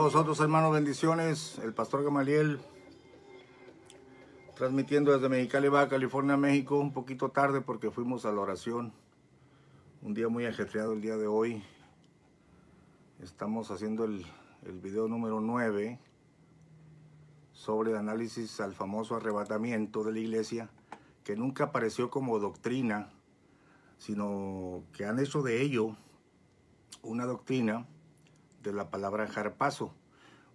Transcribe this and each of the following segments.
a vosotros, hermanos, bendiciones. El pastor Gamaliel, transmitiendo desde Mexicali, Baja California, México, un poquito tarde porque fuimos a la oración. Un día muy ajetreado el día de hoy. Estamos haciendo el, el video número 9 sobre el análisis al famoso arrebatamiento de la iglesia, que nunca apareció como doctrina, sino que han hecho de ello una doctrina de la palabra jarpazo.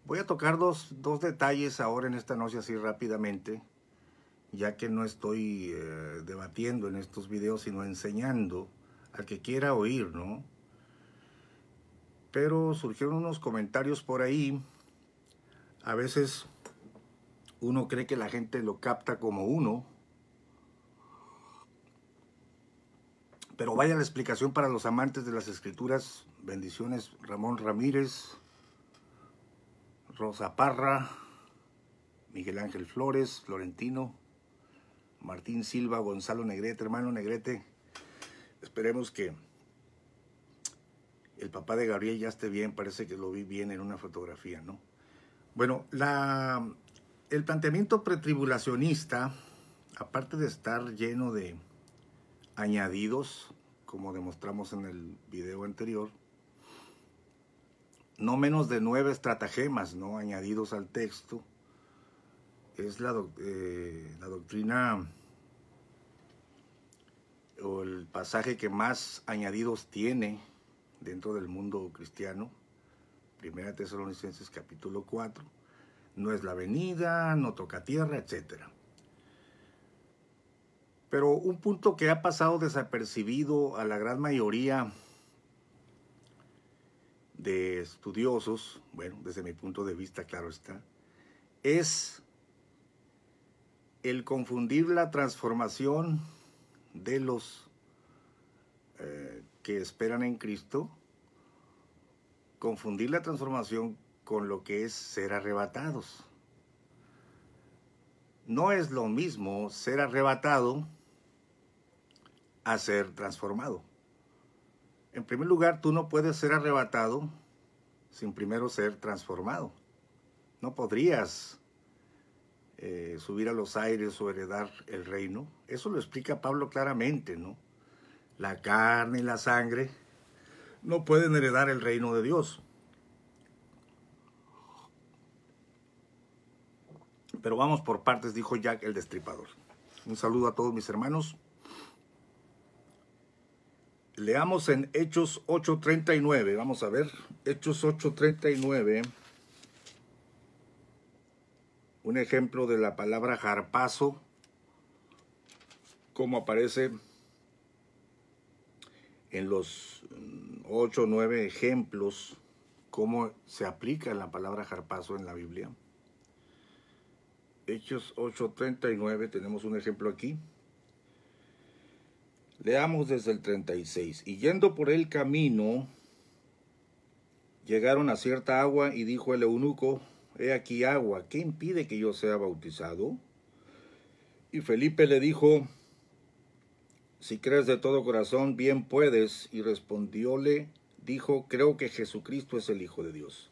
Voy a tocar dos, detalles ahora en esta noche así rápidamente, ya que no estoy eh, debatiendo en estos videos, sino enseñando al que quiera oír, ¿no? Pero surgieron unos comentarios por ahí. A veces uno cree que la gente lo capta como uno. Pero vaya la explicación para los amantes de las escrituras Bendiciones Ramón Ramírez, Rosa Parra, Miguel Ángel Flores, Florentino, Martín Silva, Gonzalo Negrete, hermano Negrete. Esperemos que el papá de Gabriel ya esté bien, parece que lo vi bien en una fotografía, ¿no? Bueno, la, el planteamiento pretribulacionista, aparte de estar lleno de añadidos, como demostramos en el video anterior, no menos de nueve estratagemas ¿no? añadidos al texto. Es eh, la, doctrina o el pasaje que más añadidos tiene dentro del mundo cristiano. Primera Tesalonicenses capítulo 4. No es la venida, no toca tierra, etc. Pero un punto que ha pasado desapercibido a la gran mayoría de estudiosos, bueno, desde mi punto de vista, claro está, es el confundir la transformación de los eh, que esperan en Cristo, confundir la transformación con lo que es ser arrebatados. No es lo mismo ser arrebatado a ser transformado. En primer lugar, tú no puedes ser arrebatado sin primero ser transformado. No podrías eh, subir a los aires o heredar el reino. Eso lo explica Pablo claramente, ¿no? La carne y la sangre no pueden heredar el reino de Dios. Pero vamos por partes, dijo Jack el Destripador. Un saludo a todos mis hermanos. Leamos en Hechos 8:39. Vamos a ver. Hechos 8:39. Un ejemplo de la palabra jarpazo. Como aparece en los 8 o 9 ejemplos. Cómo se aplica la palabra jarpazo en la Biblia. Hechos 8:39. Tenemos un ejemplo aquí. Leamos desde el 36. Y yendo por el camino, llegaron a cierta agua y dijo el eunuco, he aquí agua, ¿qué impide que yo sea bautizado? Y Felipe le dijo, si crees de todo corazón, bien puedes. Y respondióle, dijo, creo que Jesucristo es el Hijo de Dios.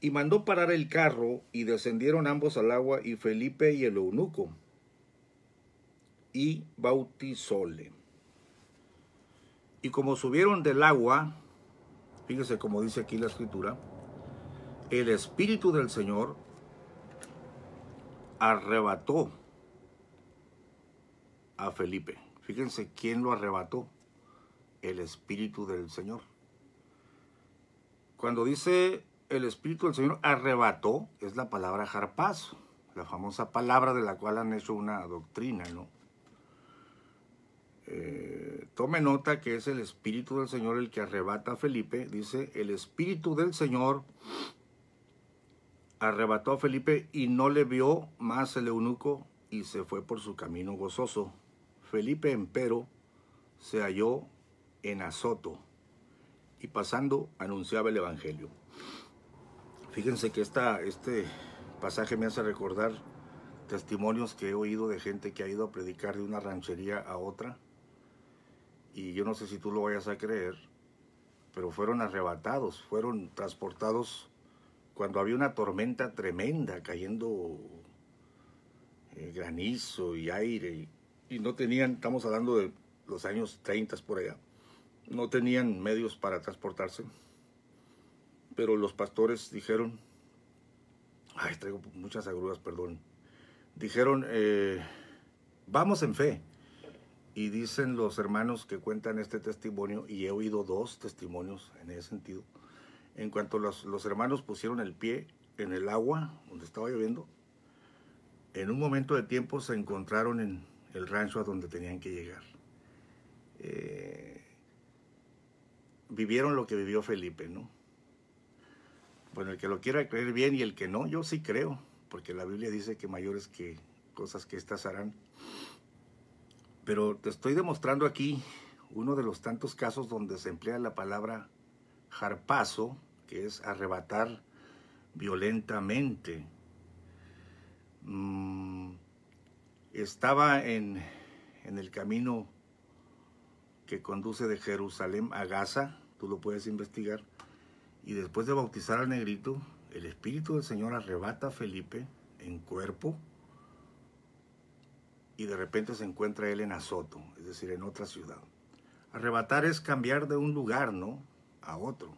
Y mandó parar el carro y descendieron ambos al agua y Felipe y el eunuco. Y bautizóle. Y como subieron del agua, Fíjense como dice aquí la escritura, el Espíritu del Señor arrebató a Felipe. Fíjense quién lo arrebató, el Espíritu del Señor. Cuando dice el Espíritu del Señor arrebató, es la palabra jarpaz, la famosa palabra de la cual han hecho una doctrina, ¿no? Eh, Tome nota que es el Espíritu del Señor el que arrebata a Felipe. Dice, el Espíritu del Señor arrebató a Felipe y no le vio más el eunuco y se fue por su camino gozoso. Felipe, empero, se halló en Azoto y pasando anunciaba el Evangelio. Fíjense que esta, este pasaje me hace recordar testimonios que he oído de gente que ha ido a predicar de una ranchería a otra y yo no sé si tú lo vayas a creer, pero fueron arrebatados, fueron transportados cuando había una tormenta tremenda cayendo eh, granizo y aire, y, no tenían, estamos hablando de los años 30 por allá, no tenían medios para transportarse, pero los pastores dijeron, ay, traigo muchas agruras, perdón, dijeron, eh, vamos en fe, y dicen los hermanos que cuentan este testimonio, y he oído dos testimonios en ese sentido, en cuanto los, hermanos pusieron el pie en el agua donde estaba lloviendo, en un momento de tiempo se encontraron en el rancho a donde tenían que llegar. Eh, vivieron lo que vivió Felipe, ¿no? Bueno, el que lo quiera creer bien y el que no, yo sí creo, porque la Biblia dice que mayores que cosas que estas harán pero te estoy demostrando aquí uno de los tantos casos donde se emplea la palabra jarpazo, que es arrebatar violentamente. Mm, estaba en, en el camino que conduce de Jerusalén a Gaza, tú lo puedes investigar, y después de bautizar al negrito, el Espíritu del Señor arrebata a Felipe en cuerpo y de repente se encuentra él en Azoto, es decir, en otra ciudad. Arrebatar es cambiar de un lugar, ¿no? A otro.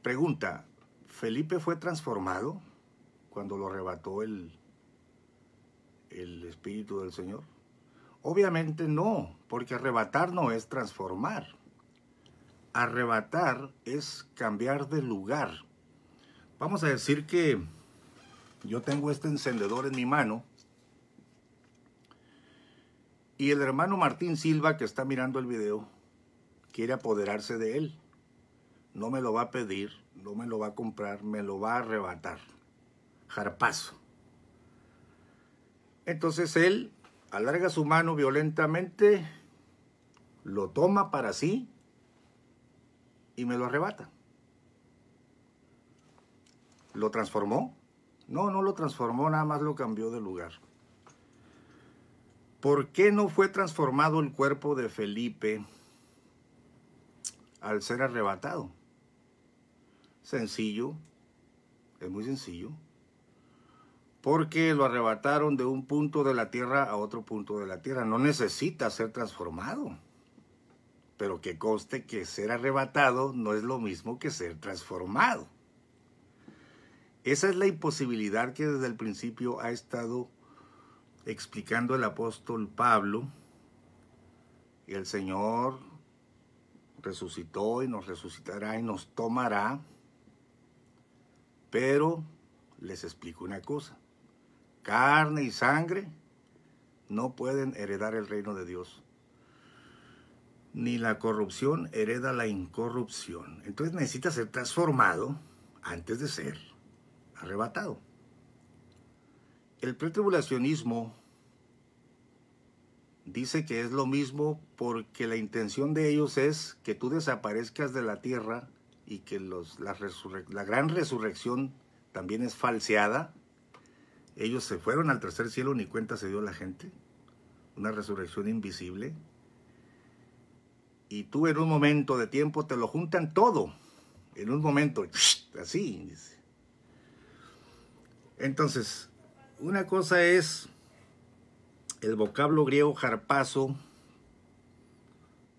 Pregunta, ¿Felipe fue transformado cuando lo arrebató el, el Espíritu del Señor? Obviamente no, porque arrebatar no es transformar. Arrebatar es cambiar de lugar. Vamos a decir que yo tengo este encendedor en mi mano y el hermano Martín Silva, que está mirando el video, quiere apoderarse de él. No me lo va a pedir, no me lo va a comprar, me lo va a arrebatar. Jarpazo. Entonces él alarga su mano violentamente, lo toma para sí y me lo arrebata. ¿Lo transformó? No, no lo transformó, nada más lo cambió de lugar. ¿Por qué no fue transformado el cuerpo de Felipe al ser arrebatado? Sencillo, es muy sencillo. Porque lo arrebataron de un punto de la tierra a otro punto de la tierra. No necesita ser transformado. Pero que conste que ser arrebatado no es lo mismo que ser transformado. Esa es la imposibilidad que desde el principio ha estado explicando el apóstol Pablo, el Señor resucitó y nos resucitará y nos tomará, pero les explico una cosa, carne y sangre no pueden heredar el reino de Dios. Ni la corrupción hereda la incorrupción. Entonces necesita ser transformado antes de ser arrebatado. El pretribulacionismo dice que es lo mismo porque la intención de ellos es que tú desaparezcas de la tierra y que los, la, la, gran resurrección también es falseada. Ellos se fueron al tercer cielo, ni cuenta se dio la gente. Una resurrección invisible. Y tú en un momento de tiempo te lo juntan todo. En un momento, así. Entonces, una cosa es el vocablo griego jarpazo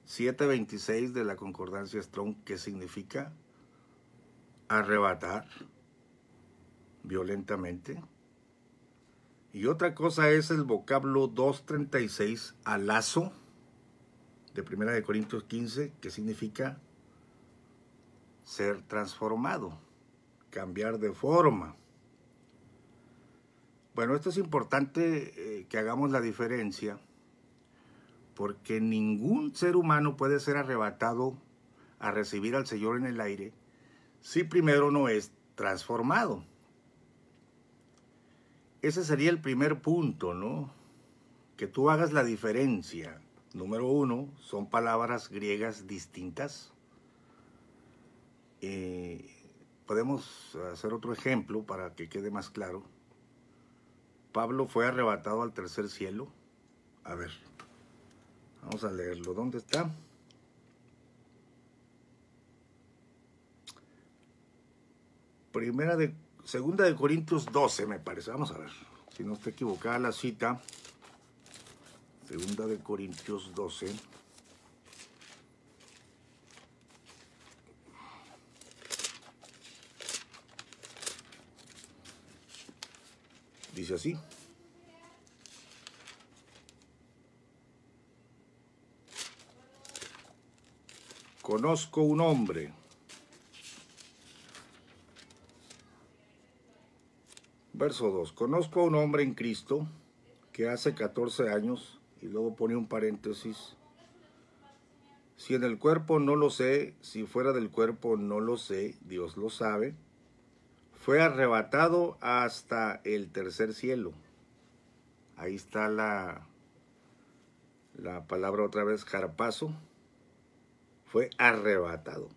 726 de la concordancia Strong, que significa arrebatar violentamente. Y otra cosa es el vocablo 236, alazo, de Primera de Corintios 15, que significa ser transformado, cambiar de forma. Bueno, esto es importante eh, que hagamos la diferencia porque ningún ser humano puede ser arrebatado a recibir al Señor en el aire si primero no es transformado. Ese sería el primer punto, ¿no? Que tú hagas la diferencia. Número uno, son palabras griegas distintas. Eh, podemos hacer otro ejemplo para que quede más claro. Pablo fue arrebatado al tercer cielo. A ver, vamos a leerlo. ¿Dónde está? Primera de, segunda de Corintios 12, me parece. Vamos a ver, si no estoy equivocada la cita. Segunda de Corintios 12. Dice así. Conozco un hombre Verso 2. Conozco a un hombre en Cristo que hace 14 años, y luego pone un paréntesis, si en el cuerpo no lo sé, si fuera del cuerpo no lo sé, Dios lo sabe, fue arrebatado hasta el tercer cielo. Ahí está la, la palabra otra vez, carpazo. Fue arrebatado.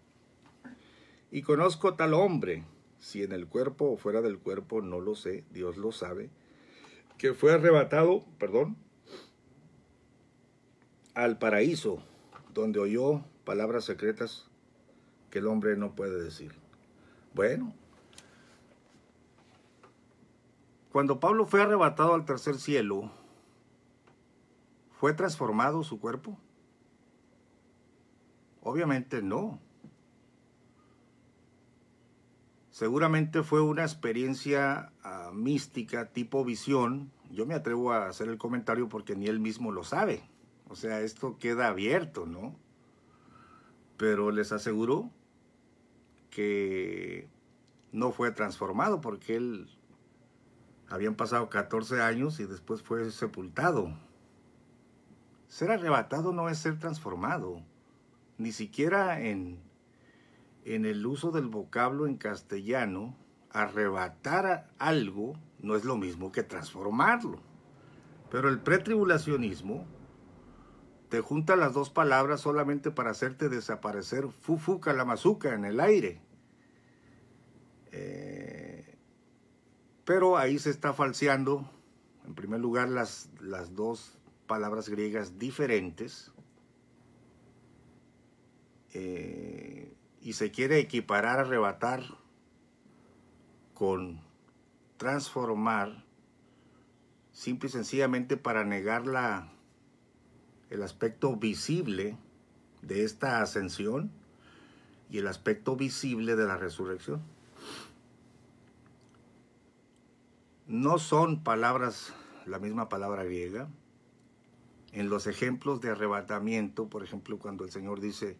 Y conozco tal hombre, si en el cuerpo o fuera del cuerpo, no lo sé, Dios lo sabe, que fue arrebatado, perdón, al paraíso, donde oyó palabras secretas que el hombre no puede decir. Bueno, Cuando Pablo fue arrebatado al tercer cielo, ¿fue transformado su cuerpo? Obviamente no. Seguramente fue una experiencia ah, mística tipo visión. Yo me atrevo a hacer el comentario porque ni él mismo lo sabe. O sea, esto queda abierto, ¿no? Pero les aseguro que no fue transformado porque él habían pasado 14 años y después fue sepultado. Ser arrebatado no es ser transformado, ni siquiera en, en el uso del vocablo en castellano, arrebatar algo no es lo mismo que transformarlo. Pero el pretribulacionismo te junta las dos palabras solamente para hacerte desaparecer la calamazuca en el aire. Eh, pero ahí se está falseando, en primer lugar, las, las dos palabras griegas diferentes. Eh, y se quiere equiparar, arrebatar con transformar, simple y sencillamente para negar el aspecto visible de esta ascensión y el aspecto visible de la resurrección no son palabras, la misma palabra griega. En los ejemplos de arrebatamiento, por ejemplo, cuando el Señor dice,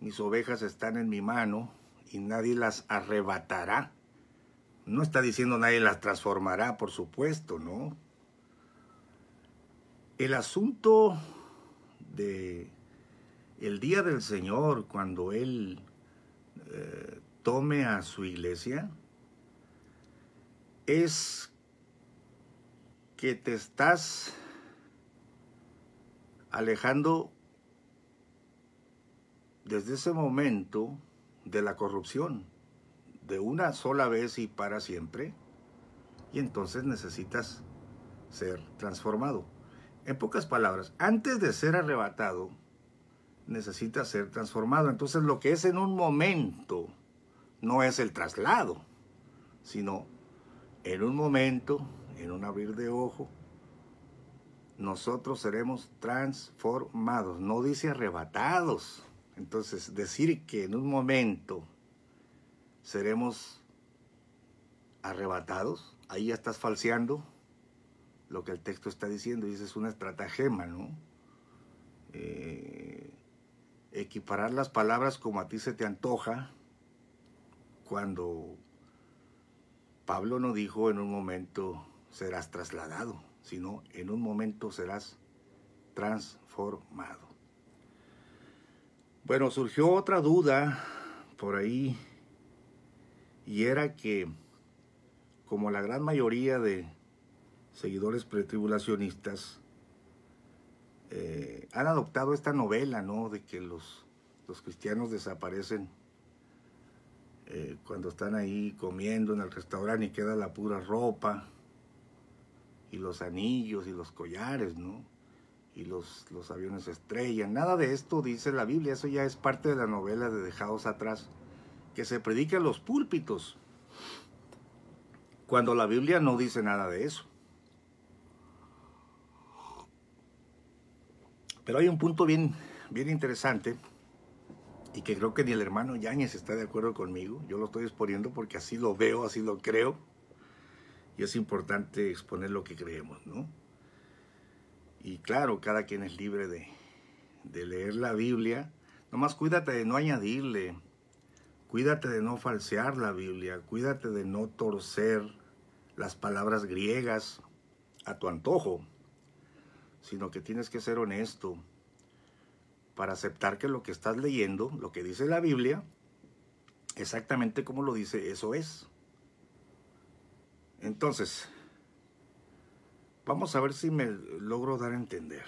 mis ovejas están en mi mano y nadie las arrebatará. No está diciendo nadie las transformará, por supuesto, ¿no? El asunto de el día del Señor, cuando Él eh, tome a su iglesia, es que te estás alejando desde ese momento de la corrupción de una sola vez y para siempre y entonces necesitas ser transformado. En pocas palabras, antes de ser arrebatado, necesitas ser transformado. Entonces lo que es en un momento no es el traslado, sino en un momento, en un abrir de ojo, nosotros seremos transformados, no dice arrebatados. Entonces, decir que en un momento seremos arrebatados, ahí ya estás falseando lo que el texto está diciendo, y es una estratagema, ¿no? Eh, equiparar las palabras como a ti se te antoja cuando Pablo no dijo en un momento serás trasladado, sino en un momento serás transformado. Bueno, surgió otra duda por ahí y era que, como la gran mayoría de seguidores pretribulacionistas, eh, han adoptado esta novela, ¿no? De que los cristianos desaparecen eh, cuando están ahí comiendo en el restaurante y queda la pura ropa y los anillos y los collares, ¿no? Y los, los aviones estrellan. Nada de esto dice la Biblia, eso ya es parte de la novela de Dejados atrás, que se predica en los púlpitos, cuando la Biblia no dice nada de eso. Pero hay un punto bien, bien interesante y que creo que ni el hermano Yáñez está de acuerdo conmigo. Yo lo estoy exponiendo porque así lo veo, así lo creo. Y es importante exponer lo que creemos, ¿no? Y claro, cada quien es libre de, de leer la Biblia. Nomás cuídate de no añadirle, cuídate de no falsear la Biblia, cuídate de no torcer las palabras griegas a tu antojo, sino que tienes que ser honesto para aceptar que lo que estás leyendo, lo que dice la Biblia, exactamente como lo dice, eso es. Entonces, vamos a ver si me logro dar a entender.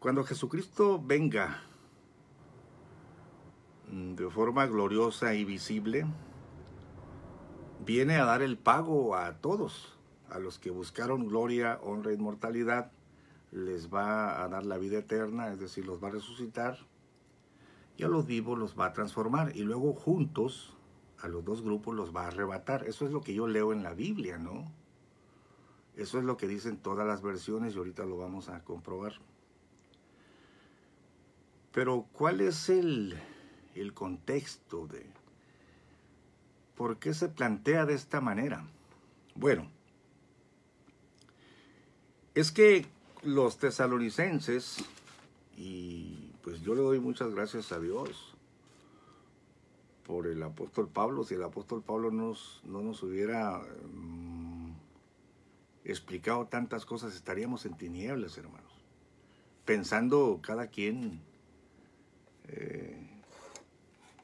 Cuando Jesucristo venga mm, de forma gloriosa y visible, viene a dar el pago a todos, a los que buscaron gloria, honra, inmortalidad, les va a dar la vida eterna, es decir, los va a resucitar y a los vivos los va a transformar y luego juntos a los dos grupos los va a arrebatar. Eso es lo que yo leo en la Biblia, ¿no? Eso es lo que dicen todas las versiones y ahorita lo vamos a comprobar. Pero ¿cuál es el, el contexto de por qué se plantea de esta manera? Bueno, es que los tesalonicenses, y pues yo le doy muchas gracias a Dios por el apóstol Pablo. Si el apóstol Pablo no nos hubiera mm, explicado tantas cosas, estaríamos en tinieblas, hermanos. Pensando cada quien, eh,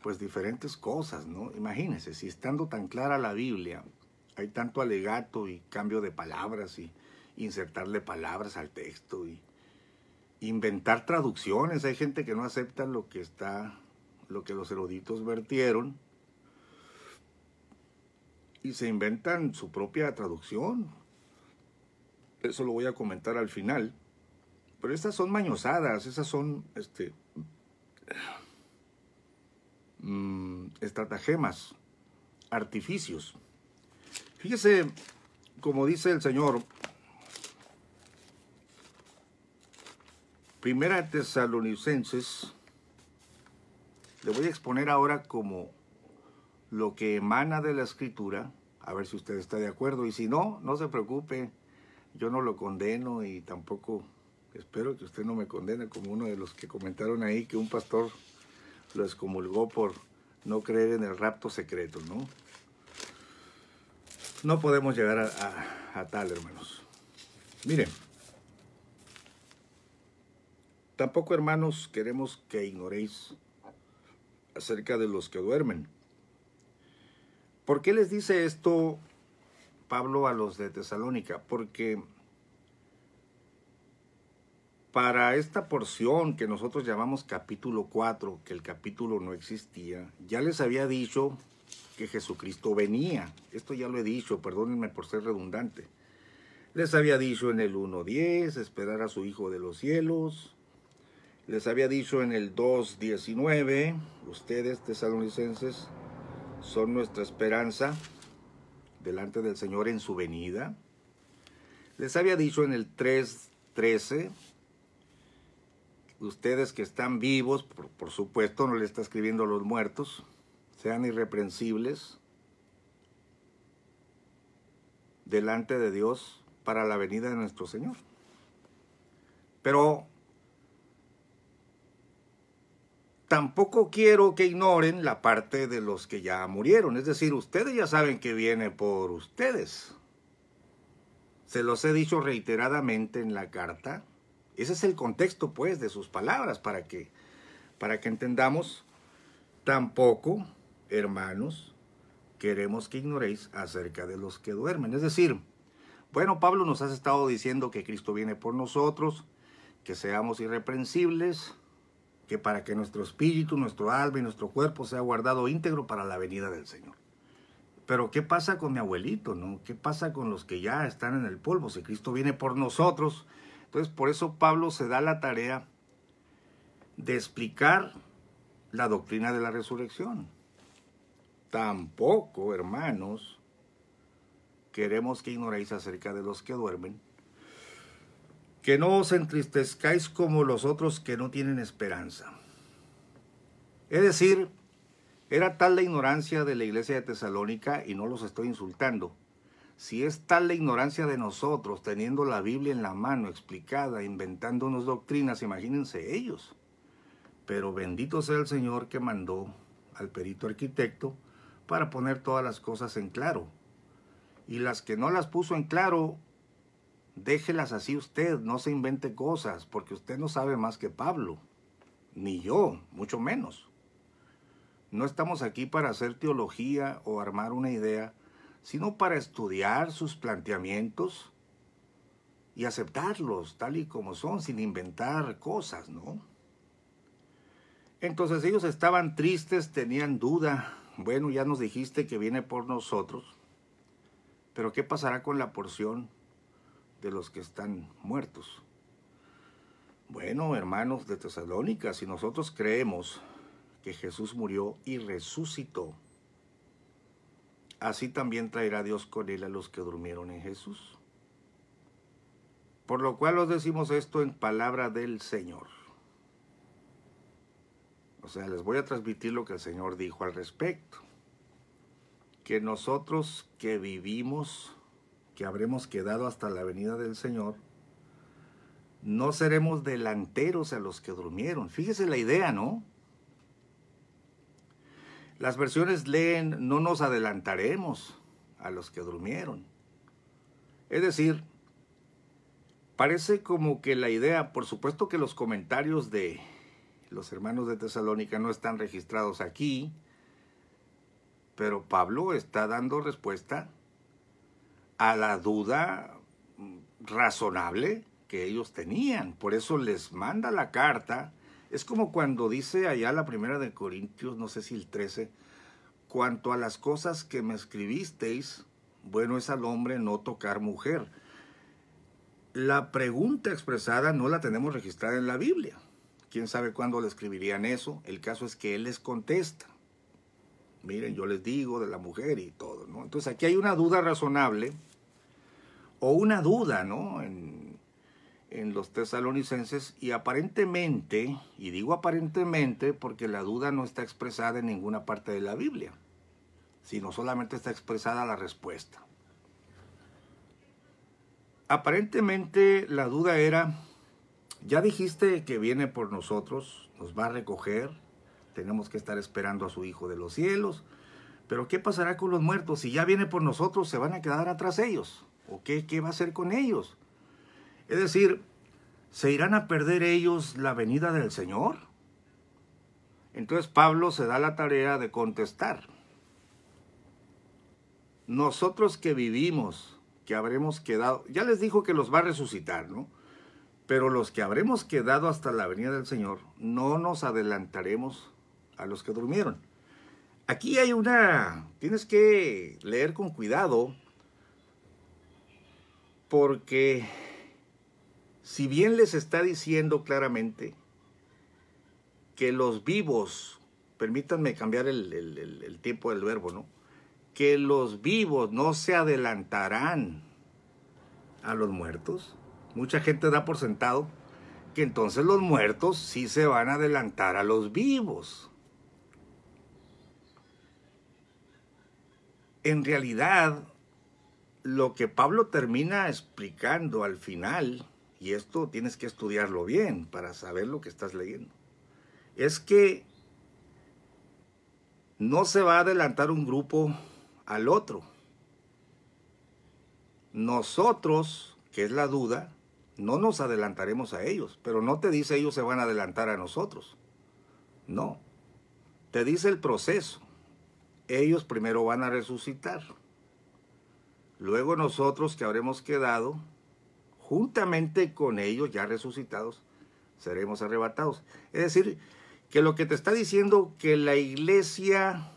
pues diferentes cosas, ¿no? Imagínense, si estando tan clara la Biblia, hay tanto alegato y cambio de palabras y insertarle palabras al texto y inventar traducciones. Hay gente que no acepta lo que está, lo que los eruditos vertieron y se inventan su propia traducción. Eso lo voy a comentar al final. Pero estas son mañosadas, esas son este, mm, estratagemas, artificios. Fíjese, como dice el señor Primera Tesalonicenses, le voy a exponer ahora como lo que emana de la escritura, a ver si usted está de acuerdo, y si no, no se preocupe, yo no lo condeno y tampoco espero que usted no me condene como uno de los que comentaron ahí que un pastor lo excomulgó por no creer en el rapto secreto, ¿no? No podemos llegar a tal, hermanos. Miren. Tampoco, hermanos, queremos que ignoréis acerca de los que duermen. ¿Por qué les dice esto Pablo a los de Tesalónica? Porque para esta porción que nosotros llamamos capítulo 4, que el capítulo no existía, ya les había dicho que Jesucristo venía. Esto ya lo he dicho, perdónenme por ser redundante. Les había dicho en el 1.10, esperar a su Hijo de los cielos, les había dicho en el 2.19, ustedes tesalonicenses son nuestra esperanza delante del Señor en su venida. Les había dicho en el 3.13, ustedes que están vivos, por, supuesto, no le está escribiendo a los muertos, sean irreprensibles delante de Dios para la venida de nuestro Señor. Pero tampoco quiero que ignoren la parte de los que ya murieron. Es decir, ustedes ya saben que viene por ustedes. Se los he dicho reiteradamente en la carta. Ese es el contexto, pues, de sus palabras, para que, para que entendamos. Tampoco, hermanos, queremos que ignoréis acerca de los que duermen. Es decir, bueno, Pablo nos has estado diciendo que Cristo viene por nosotros, que seamos irreprensibles, que para que nuestro espíritu, nuestro alma y nuestro cuerpo sea guardado íntegro para la venida del Señor. Pero ¿qué pasa con mi abuelito, no? ¿Qué pasa con los que ya están en el polvo? Si Cristo viene por nosotros. Entonces, por eso Pablo se da la tarea de explicar la doctrina de la resurrección. Tampoco, hermanos, queremos que ignoréis acerca de los que duermen, que no os entristezcáis como los otros que no tienen esperanza. Es decir, era tal la ignorancia de la iglesia de Tesalónica, y no los estoy insultando, si es tal la ignorancia de nosotros, teniendo la Biblia en la mano, explicada, inventándonos doctrinas, imagínense ellos. Pero bendito sea el Señor que mandó al perito arquitecto para poner todas las cosas en claro. Y las que no las puso en claro, déjelas así usted, no se invente cosas, porque usted no sabe más que Pablo, ni yo, mucho menos. No estamos aquí para hacer teología o armar una idea, sino para estudiar sus planteamientos y aceptarlos tal y como son, sin inventar cosas, ¿no? Entonces ellos estaban tristes, tenían duda. Bueno, ya nos dijiste que viene por nosotros, pero ¿qué pasará con la porción? los que están muertos. Bueno, hermanos de Tesalónica, si nosotros creemos que Jesús murió y resucitó, así también traerá Dios con él a los que durmieron en Jesús. Por lo cual os decimos esto en palabra del Señor. O sea, les voy a transmitir lo que el Señor dijo al respecto. Que nosotros que vivimos, que habremos quedado hasta la venida del Señor, no seremos delanteros a los que durmieron. Fíjese la idea, ¿no? Las versiones leen, no nos adelantaremos a los que durmieron. Es decir, parece como que la idea, por supuesto que los comentarios de los hermanos de Tesalónica no están registrados aquí, pero Pablo está dando respuesta a la duda razonable que ellos tenían. Por eso les manda la carta. Es como cuando dice allá la primera de Corintios, no sé si el 13, cuanto a las cosas que me escribisteis, bueno es al hombre no tocar mujer. La pregunta expresada no la tenemos registrada en la Biblia. ¿Quién sabe cuándo le escribirían eso? El caso es que él les contesta miren, yo les digo de la mujer y todo, ¿no? Entonces aquí hay una duda razonable o una duda, ¿no? En, en los tesalonicenses y aparentemente, y digo aparentemente porque la duda no está expresada en ninguna parte de la Biblia, sino solamente está expresada la respuesta. Aparentemente la duda era, ya dijiste que viene por nosotros, nos va a recoger, tenemos que estar esperando a su Hijo de los cielos. Pero ¿qué pasará con los muertos? Si ya viene por nosotros, ¿se van a quedar atrás ellos? ¿O qué, va a hacer con ellos? Es decir, ¿se irán a perder ellos la venida del Señor? Entonces Pablo se da la tarea de contestar. Nosotros que vivimos, que habremos quedado, ya les dijo que los va a resucitar, ¿no? Pero los que habremos quedado hasta la venida del Señor, no nos adelantaremos a los que durmieron. Aquí hay una, tienes que leer con cuidado porque si bien les está diciendo claramente que los vivos, permítanme cambiar el, tiempo del verbo, ¿no? Que los vivos no se adelantarán a los muertos. Mucha gente da por sentado que entonces los muertos sí se van a adelantar a los vivos. en realidad lo que Pablo termina explicando al final, y esto tienes que estudiarlo bien para saber lo que estás leyendo, es que no se va a adelantar un grupo al otro. Nosotros, que es la duda, no nos adelantaremos a ellos, pero no te dice ellos se van a adelantar a nosotros. No, te dice el proceso ellos primero van a resucitar. Luego nosotros que habremos quedado, juntamente con ellos ya resucitados, seremos arrebatados. Es decir, que lo que te está diciendo que la iglesia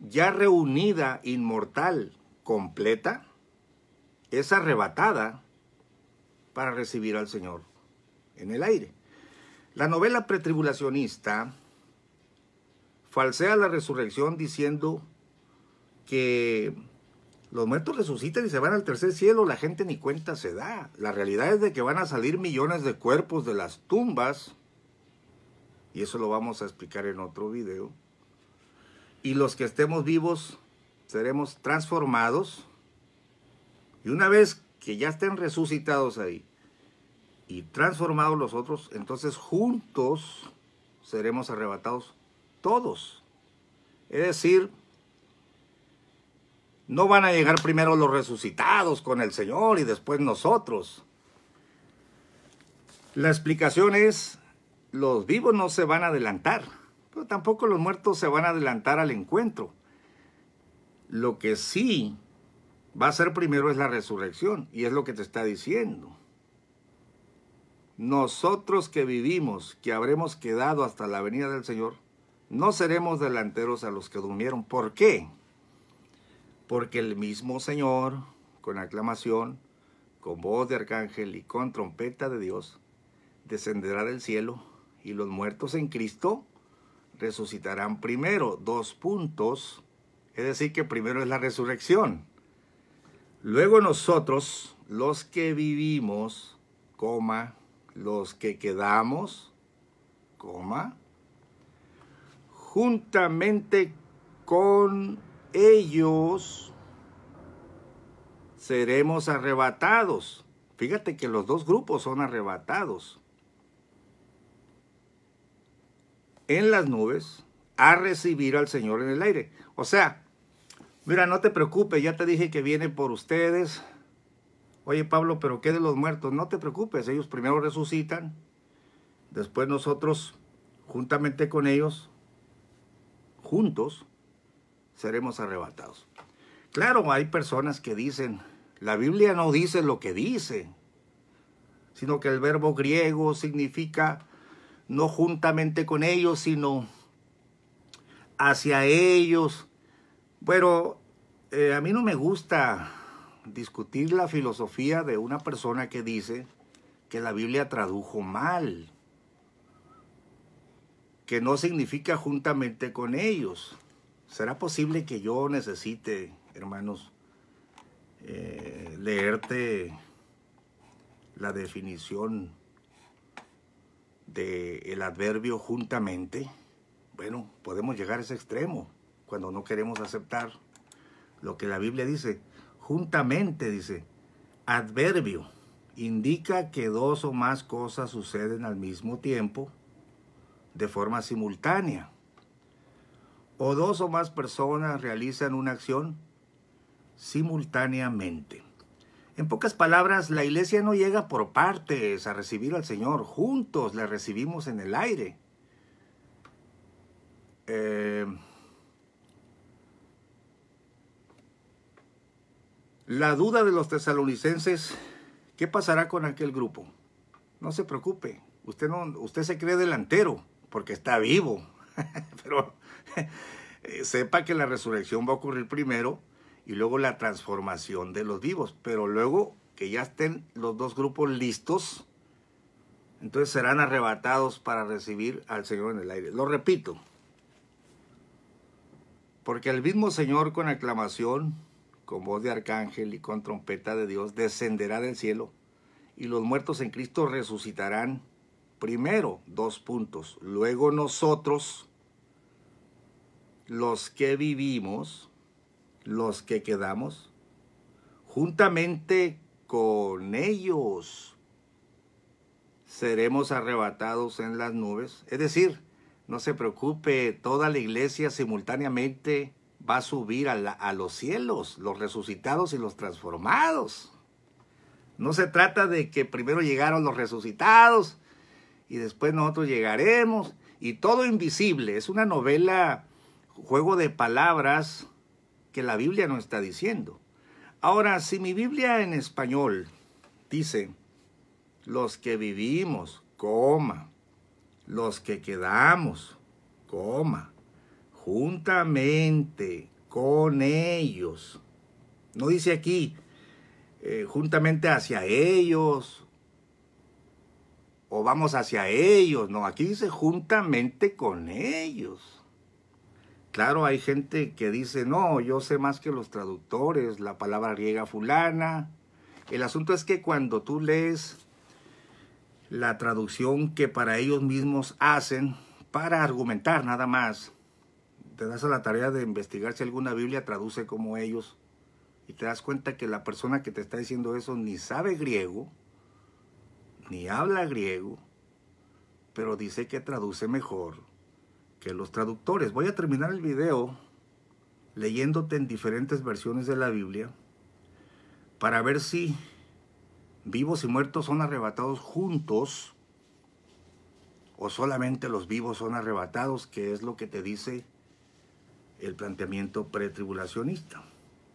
ya reunida, inmortal, completa, es arrebatada para recibir al Señor en el aire. La novela pretribulacionista sea la resurrección diciendo que los muertos resucitan y se van al tercer cielo, la gente ni cuenta se da. La realidad es de que van a salir millones de cuerpos de las tumbas, y eso lo vamos a explicar en otro video. Y los que estemos vivos seremos transformados. Y una vez que ya estén resucitados ahí y transformados los otros, entonces juntos seremos arrebatados todos. Es decir, no van a llegar primero los resucitados con el Señor y después nosotros. La explicación es, los vivos no se van a adelantar, pero tampoco los muertos se van a adelantar al encuentro. Lo que sí va a ser primero es la resurrección, y es lo que te está diciendo. Nosotros que vivimos, que habremos quedado hasta la venida del Señor, no seremos delanteros a los que durmieron. ¿Por qué? Porque el mismo Señor, con aclamación, con voz de arcángel y con trompeta de Dios, descenderá del cielo y los muertos en Cristo resucitarán primero. Dos puntos. Es decir, que primero es la resurrección. Luego nosotros, los que vivimos, coma, los que quedamos, coma, juntamente con ellos seremos arrebatados. Fíjate que los dos grupos son arrebatados. En las nubes a recibir al Señor en el aire. O sea, mira, no te preocupes, ya te dije que viene por ustedes. Oye Pablo, pero ¿qué de los muertos? No te preocupes, ellos primero resucitan, después nosotros, juntamente con ellos, juntos seremos arrebatados. Claro, hay personas que dicen, la Biblia no dice lo que dice, sino que el verbo griego significa no juntamente con ellos, sino hacia ellos. Bueno, eh, a mí no me gusta discutir la filosofía de una persona que dice que la Biblia tradujo mal que no significa juntamente con ellos. ¿Será posible que yo necesite, hermanos, eh, leerte la definición del el adverbio juntamente? Bueno, podemos llegar a ese extremo cuando no queremos aceptar lo que la Biblia dice. Juntamente dice, adverbio indica que dos o más cosas suceden al mismo tiempo de forma simultánea. O dos o más personas realizan una acción simultáneamente. En pocas palabras, la iglesia no llega por partes a recibir al Señor. Juntos la recibimos en el aire. Eh, la duda de los tesalonicenses, ¿qué pasará con aquel grupo? No se preocupe, usted, no, usted se cree delantero porque está vivo. Pero eh, sepa que la resurrección va a ocurrir primero y luego la transformación de los vivos. Pero luego que ya estén los dos grupos listos, entonces serán arrebatados para recibir al Señor en el aire. Lo repito, porque el mismo Señor con aclamación, con voz de arcángel y con trompeta de Dios, descenderá del cielo, y los muertos en Cristo resucitarán, Primero, dos puntos. Luego nosotros, los que vivimos, los que quedamos, juntamente con ellos seremos arrebatados en las nubes. Es decir, no se preocupe, toda la iglesia simultáneamente va a subir a, los cielos, los resucitados y los transformados. No se trata de que primero llegaron los resucitados y después nosotros llegaremos y todo invisible. Es una novela, juego de palabras que la Biblia no está diciendo. Ahora, si mi Biblia en español dice, los que vivimos, coma, los que quedamos, coma, juntamente con ellos. No dice aquí, eh, juntamente hacia ellos, o vamos hacia ellos, no, aquí dice juntamente con ellos. Claro, hay gente que dice, no, yo sé más que los traductores, la palabra griega fulana. El asunto es que cuando tú lees la traducción que para ellos mismos hacen, para argumentar nada más, te das a la tarea de investigar si alguna Biblia traduce como ellos y te das cuenta que la persona que te está diciendo eso ni sabe griego, ni habla griego, pero dice que traduce mejor que los traductores. Voy a terminar el video leyéndote en diferentes versiones de la Biblia para ver si vivos y muertos son arrebatados juntos o solamente los vivos son arrebatados, que es lo que te dice el planteamiento pretribulacionista,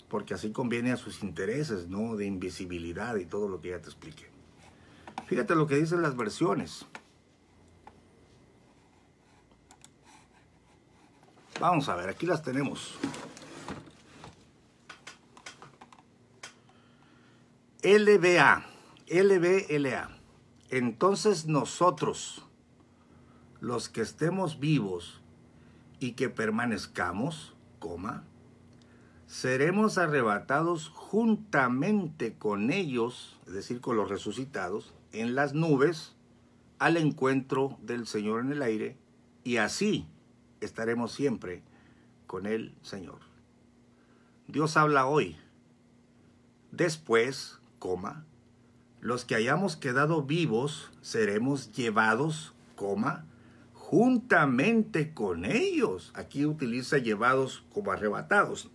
porque así conviene a sus intereses, ¿no? De invisibilidad y todo lo que ya te expliqué. Fíjate lo que dicen las versiones. Vamos a ver, aquí las tenemos. LBA, LBLA. Entonces nosotros, los que estemos vivos y que permanezcamos, seremos arrebatados juntamente con ellos, es decir, con los resucitados, en las nubes al encuentro del Señor en el aire y así estaremos siempre con el Señor. Dios habla hoy. Después, coma, los que hayamos quedado vivos seremos llevados, coma, juntamente con ellos. Aquí utiliza llevados como arrebatados.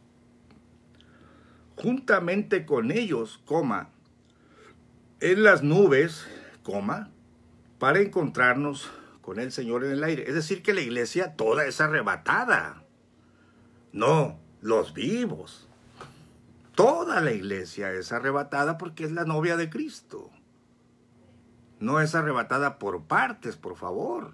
Juntamente con ellos, coma, en las nubes, coma, para encontrarnos con el Señor en el aire. Es decir, que la iglesia toda es arrebatada. No, los vivos. Toda la iglesia es arrebatada porque es la novia de Cristo. No es arrebatada por partes, por favor.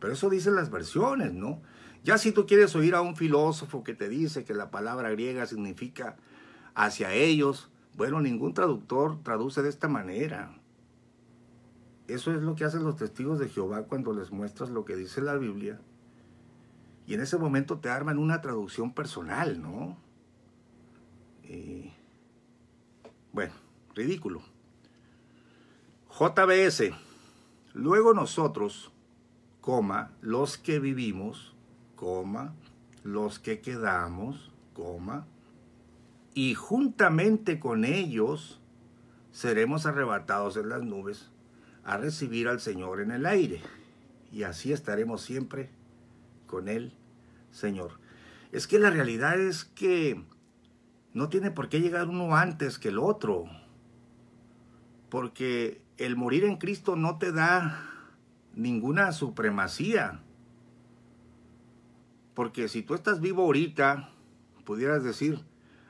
Pero eso dicen las versiones, ¿no? Ya si tú quieres oír a un filósofo que te dice que la palabra griega significa hacia ellos, bueno, ningún traductor traduce de esta manera. Eso es lo que hacen los testigos de Jehová cuando les muestras lo que dice la Biblia. Y en ese momento te arman una traducción personal, ¿no? Eh, bueno, ridículo. JBS. Luego nosotros, coma, los que vivimos, coma, los que quedamos, coma, y juntamente con ellos seremos arrebatados en las nubes a recibir al Señor en el aire. Y así estaremos siempre con el Señor. Es que la realidad es que no tiene por qué llegar uno antes que el otro. Porque el morir en Cristo no te da ninguna supremacía. Porque si tú estás vivo ahorita, pudieras decir,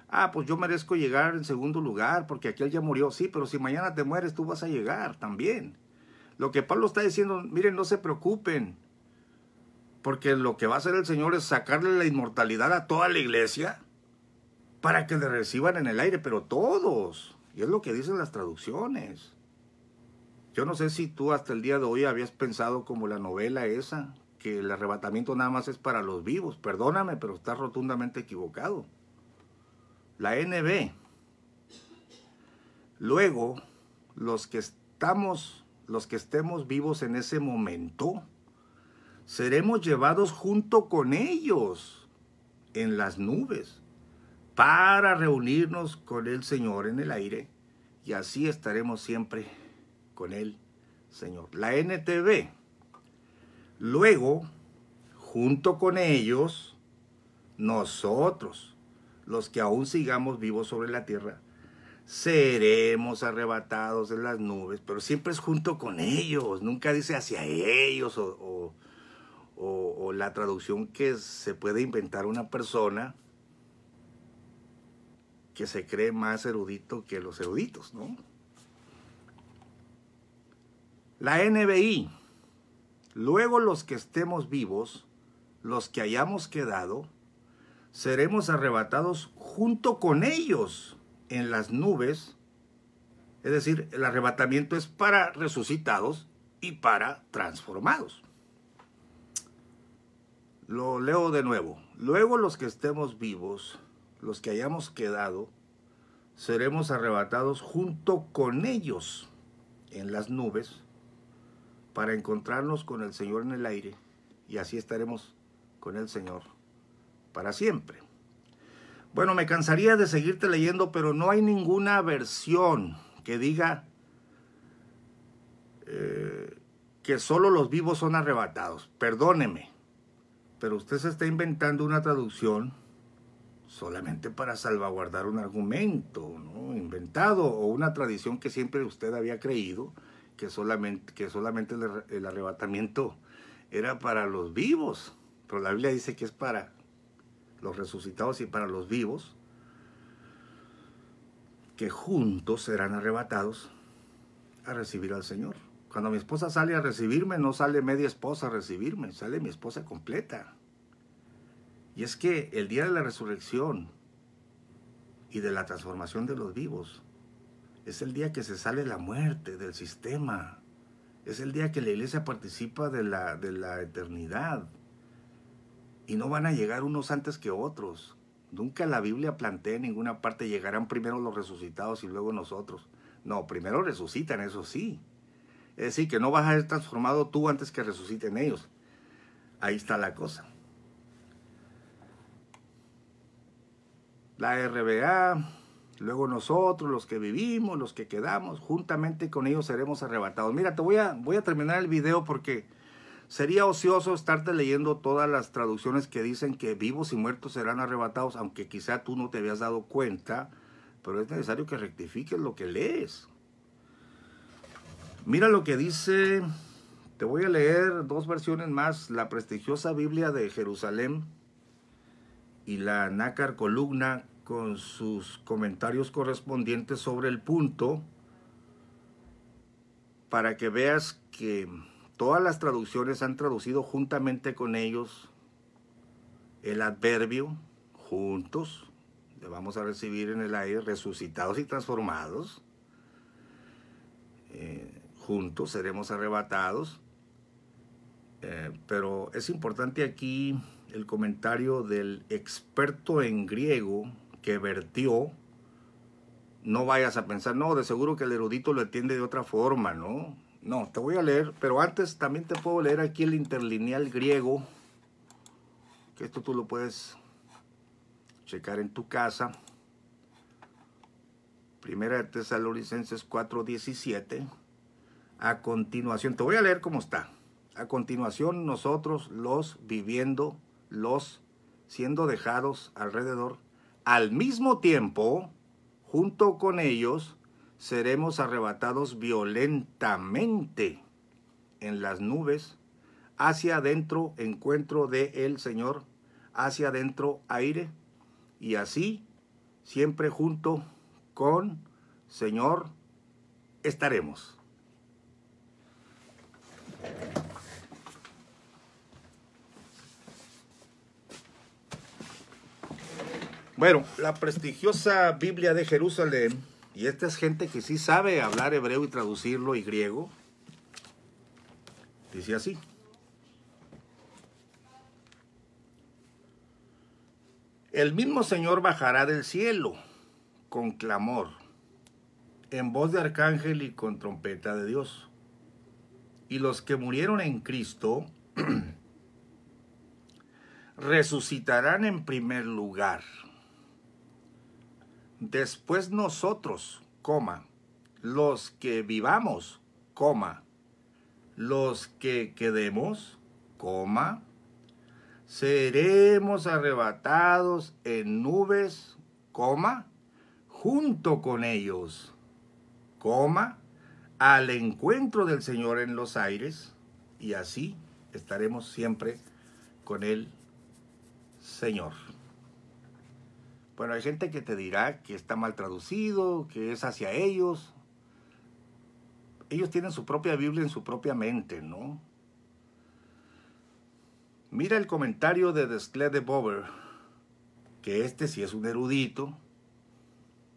ah, pues yo merezco llegar en segundo lugar porque aquel ya murió. Sí, pero si mañana te mueres, tú vas a llegar también. Lo que Pablo está diciendo, miren, no se preocupen, porque lo que va a hacer el Señor es sacarle la inmortalidad a toda la iglesia para que le reciban en el aire, pero todos. Y es lo que dicen las traducciones. Yo no sé si tú hasta el día de hoy habías pensado como la novela esa, que el arrebatamiento nada más es para los vivos. Perdóname, pero estás rotundamente equivocado la NB. Luego, los que estamos, los que estemos vivos en ese momento, seremos llevados junto con ellos en las nubes para reunirnos con el Señor en el aire y así estaremos siempre con el Señor. La NTV. Luego, junto con ellos, nosotros los que aún sigamos vivos sobre la tierra, seremos arrebatados en las nubes, pero siempre es junto con ellos, nunca dice hacia ellos o, la traducción que se puede inventar una persona que se cree más erudito que los eruditos, ¿no? La NBI, luego los que estemos vivos, los que hayamos quedado, seremos arrebatados junto con ellos en las nubes. Es decir, el arrebatamiento es para resucitados y para transformados. Lo leo de nuevo. Luego los que estemos vivos, los que hayamos quedado, seremos arrebatados junto con ellos en las nubes para encontrarnos con el Señor en el aire y así estaremos con el Señor para siempre. Bueno, me cansaría de seguirte leyendo, pero no hay ninguna versión que diga eh, que solo los vivos son arrebatados. Perdóneme, pero usted se está inventando una traducción solamente para salvaguardar un argumento inventado o una tradición que siempre usted había creído que solamente, el arrebatamiento era para los vivos. Pero la Biblia dice que es para los resucitados y para los vivos, que juntos serán arrebatados a recibir al Señor. Cuando mi esposa sale a recibirme, no sale media esposa a recibirme, sale mi esposa completa. Y es que el día de la resurrección y de la transformación de los vivos es el día que se sale la muerte del sistema. Es el día que la iglesia participa de la, de la eternidad. Y no van a llegar unos antes que otros. Nunca la Biblia plantea en ninguna parte llegarán primero los resucitados y luego nosotros. No, primero resucitan, eso sí. Es decir, que no vas a ser transformado tú antes que resuciten ellos. Ahí está la cosa. La RBA, luego nosotros, los que vivimos, los que quedamos, juntamente con ellos seremos arrebatados. Mira, te voy a, voy a terminar el video porque Sería ocioso estarte leyendo todas las traducciones que dicen que vivos y muertos serán arrebatados, aunque quizá tú no te habías dado cuenta, pero es necesario que rectifiques lo que lees. Mira lo que dice, te voy a leer dos versiones más, la prestigiosa Biblia de Jerusalén y la Nácar Columna con sus comentarios correspondientes sobre el punto para que veas que Todas las traducciones han traducido juntamente con ellos el adverbio juntos. Le vamos a recibir en el aire resucitados y transformados. Eh, juntos seremos arrebatados. Eh, pero es importante aquí el comentario del experto en griego que vertió. No vayas a pensar, no, de seguro que el erudito lo entiende de otra forma, ¿no? No, te voy a leer, pero antes también te puedo leer aquí el interlineal griego, que esto tú lo puedes checar en tu casa. Primera de Tesalonicenses 4:17. A continuación, te voy a leer cómo está. A continuación, nosotros los viviendo, los siendo dejados alrededor, al mismo tiempo, junto con ellos, seremos arrebatados violentamente en las nubes, hacia adentro encuentro de el Señor, hacia adentro aire, y así siempre junto con Señor estaremos. Bueno, la prestigiosa Biblia de Jerusalén y esta es gente que sí sabe hablar hebreo y traducirlo y griego. Dice así. El mismo Señor bajará del cielo con clamor, en voz de arcángel y con trompeta de Dios. Y los que murieron en Cristo resucitarán en primer lugar. Después nosotros, coma, los que vivamos, coma, los que quedemos, coma, seremos arrebatados en nubes, coma, junto con ellos, coma, al encuentro del Señor en los aires, y así estaremos siempre con el Señor. Bueno, hay gente que te dirá que está mal traducido, que es hacia ellos. Ellos tienen su propia Biblia en su propia mente, ¿no? Mira el comentario de Desclé de Bober. que este sí es un erudito.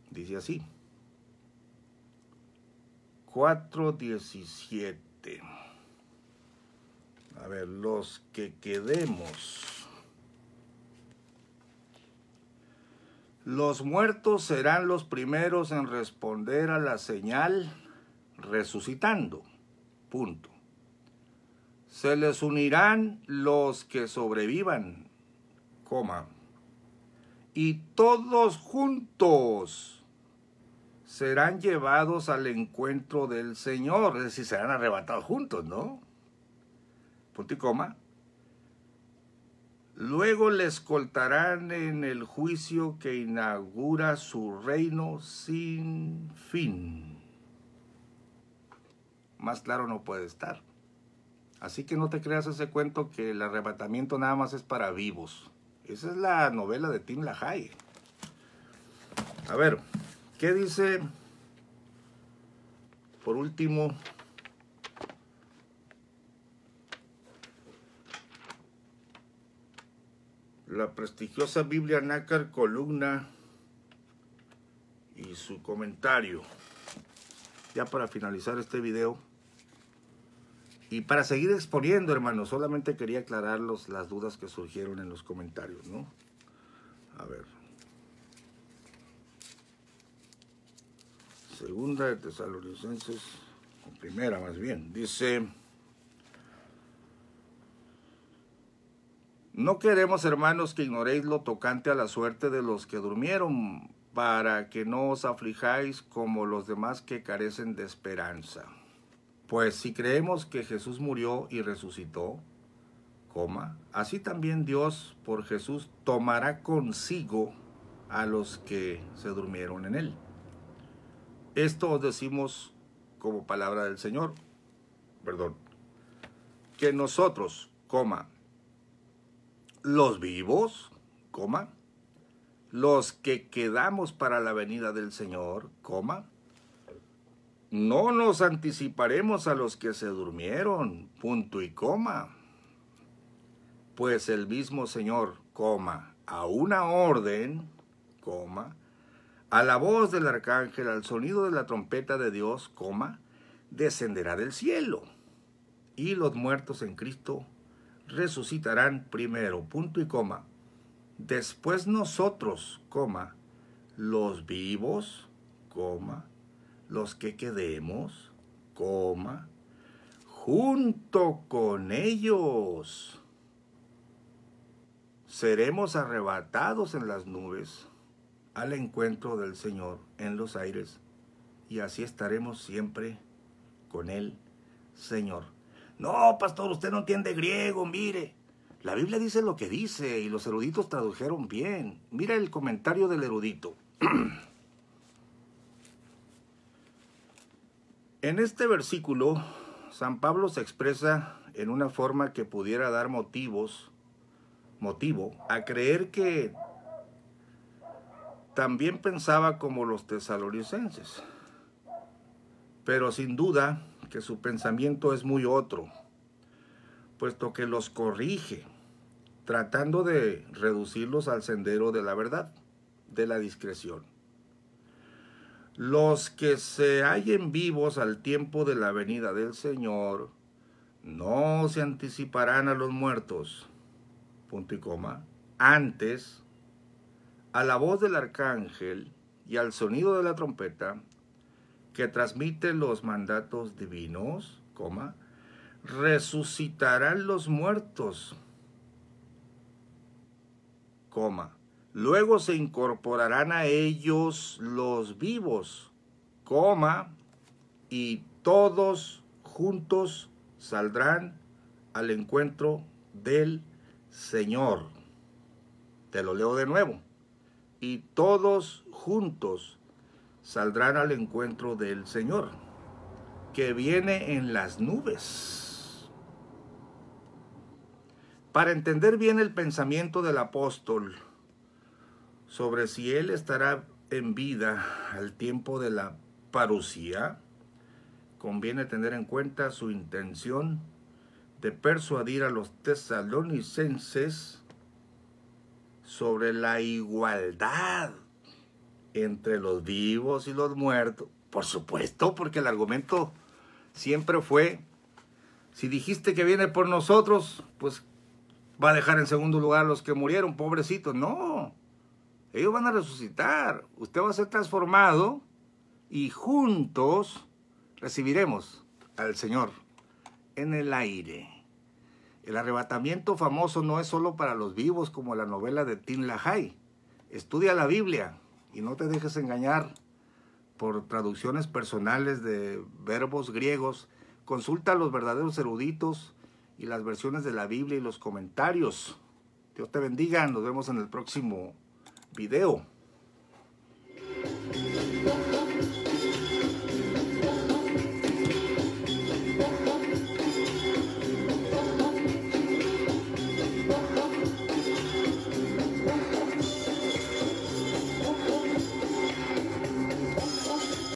Dice así. 4.17. A ver, los que quedemos. Los muertos serán los primeros en responder a la señal resucitando. Punto. Se les unirán los que sobrevivan, coma. Y todos juntos serán llevados al encuentro del Señor, es decir, serán arrebatados juntos, ¿no? Punto y coma. Luego le escoltarán en el juicio que inaugura su reino sin fin. Más claro no puede estar. Así que no te creas ese cuento que el arrebatamiento nada más es para vivos. Esa es la novela de Tim LaHaye. A ver, ¿qué dice por último la prestigiosa Biblia Nácar Columna y su comentario. Ya para finalizar este video. Y para seguir exponiendo, hermano, solamente quería aclarar las dudas que surgieron en los comentarios, ¿no? A ver. Segunda de Tesalonicenses, primera más bien, dice... No queremos, hermanos, que ignoréis lo tocante a la suerte de los que durmieron, para que no os aflijáis como los demás que carecen de esperanza. Pues si creemos que Jesús murió y resucitó, coma, así también Dios por Jesús tomará consigo a los que se durmieron en él. Esto os decimos como palabra del Señor, perdón, que nosotros, coma, los vivos, coma, los que quedamos para la venida del Señor, coma, no nos anticiparemos a los que se durmieron, punto y coma. Pues el mismo Señor, coma, a una orden, coma, a la voz del arcángel, al sonido de la trompeta de Dios, coma, descenderá del cielo. Y los muertos en Cristo resucitarán primero, punto y coma. Después nosotros, coma, los vivos, coma, los que quedemos, coma, junto con ellos. Seremos arrebatados en las nubes al encuentro del Señor en los aires y así estaremos siempre con el Señor. No, pastor, usted no entiende griego, mire. La Biblia dice lo que dice y los eruditos tradujeron bien. Mira el comentario del erudito. en este versículo, San Pablo se expresa en una forma que pudiera dar motivos, motivo, a creer que también pensaba como los tesalonicenses. Pero sin duda, que su pensamiento es muy otro, puesto que los corrige, tratando de reducirlos al sendero de la verdad, de la discreción. Los que se hallen vivos al tiempo de la venida del Señor no se anticiparán a los muertos, punto y coma, antes, a la voz del arcángel y al sonido de la trompeta, que transmite los mandatos divinos, resucitarán los muertos, coma. Luego se incorporarán a ellos los vivos, y todos juntos saldrán al encuentro del Señor. Te lo leo de nuevo. Y todos juntos saldrán al encuentro del Señor, que viene en las nubes. Para entender bien el pensamiento del apóstol sobre si él estará en vida al tiempo de la parucía, conviene tener en cuenta su intención de persuadir a los tesalonicenses sobre la igualdad entre los vivos y los muertos. Por supuesto, porque el argumento siempre fue, si dijiste que viene por nosotros, pues va a dejar en segundo lugar los que murieron, pobrecitos. No, ellos van a resucitar, usted va a ser transformado y juntos recibiremos al Señor en el aire. El arrebatamiento famoso no es solo para los vivos como la novela de Tim LaHaye. Estudia la Biblia, y no te dejes engañar por traducciones personales de verbos griegos. Consulta a los verdaderos eruditos y las versiones de la Biblia y los comentarios. Dios te bendiga. Nos vemos en el próximo video.